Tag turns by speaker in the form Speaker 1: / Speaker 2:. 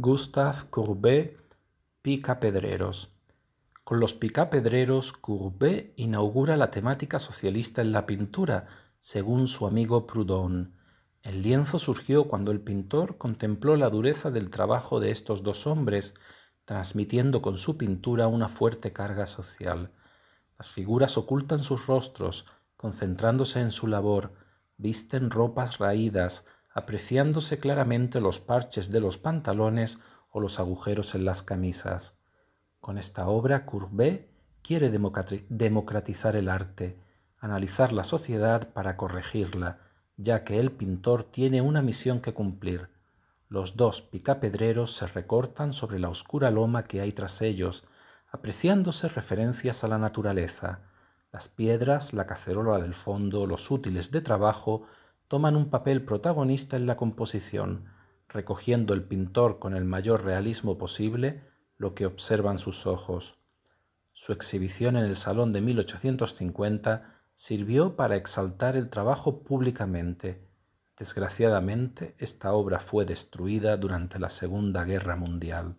Speaker 1: Gustave Courbet Picapedreros. Con los picapedreros, Courbet inaugura la temática socialista en la pintura, según su amigo Proudhon. El lienzo surgió cuando el pintor contempló la dureza del trabajo de estos dos hombres, transmitiendo con su pintura una fuerte carga social. Las figuras ocultan sus rostros, concentrándose en su labor, visten ropas raídas, apreciándose claramente los parches de los pantalones o los agujeros en las camisas. Con esta obra, Courbet quiere democratizar el arte, analizar la sociedad para corregirla, ya que el pintor tiene una misión que cumplir. Los dos picapedreros se recortan sobre la oscura loma que hay tras ellos, apreciándose referencias a la naturaleza. Las piedras, la cacerola del fondo, los útiles de trabajo toman un papel protagonista en la composición, recogiendo el pintor con el mayor realismo posible lo que observan sus ojos. Su exhibición en el Salón de 1850 sirvió para exaltar el trabajo públicamente. Desgraciadamente, esta obra fue destruida durante la Segunda Guerra Mundial.